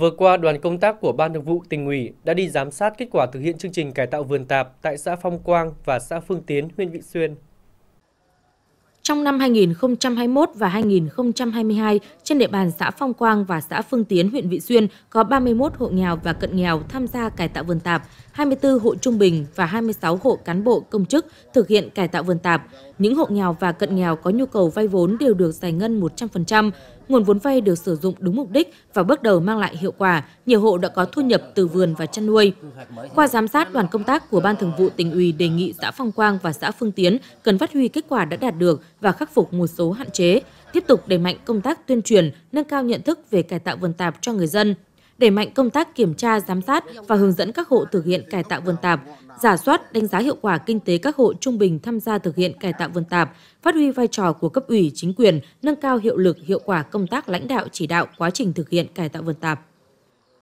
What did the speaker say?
Vừa qua, đoàn công tác của Ban Thường vụ tỉnh ủy đã đi giám sát kết quả thực hiện chương trình cải tạo vườn tạp tại xã Phong Quang và xã Phương Tiến, huyện Vị Xuyên. Trong năm 2021 và 2022, trên địa bàn xã Phong Quang và xã Phương Tiến, huyện Vị Xuyên có 31 hộ nghèo và cận nghèo tham gia cải tạo vườn tạp, 24 hộ trung bình và 26 hộ cán bộ công chức thực hiện cải tạo vườn tạp. Những hộ nghèo và cận nghèo có nhu cầu vay vốn đều được giải ngân 100%, nguồn vốn vay được sử dụng đúng mục đích và bước đầu mang lại hiệu quả, nhiều hộ đã có thu nhập từ vườn và chăn nuôi. Qua giám sát, đoàn công tác của Ban Thường vụ tỉnh ủy đề nghị xã Phong Quang và xã Phương Tiến cần phát huy kết quả đã đạt được, và khắc phục một số hạn chế, tiếp tục đẩy mạnh công tác tuyên truyền, nâng cao nhận thức về cải tạo vườn tạp cho người dân, đẩy mạnh công tác kiểm tra, giám sát và hướng dẫn các hộ thực hiện cải tạo vườn tạp, giả soát, đánh giá hiệu quả kinh tế các hộ trung bình tham gia thực hiện cải tạo vườn tạp, phát huy vai trò của cấp ủy, chính quyền, nâng cao hiệu lực, hiệu quả công tác lãnh đạo chỉ đạo quá trình thực hiện cải tạo vườn tạp.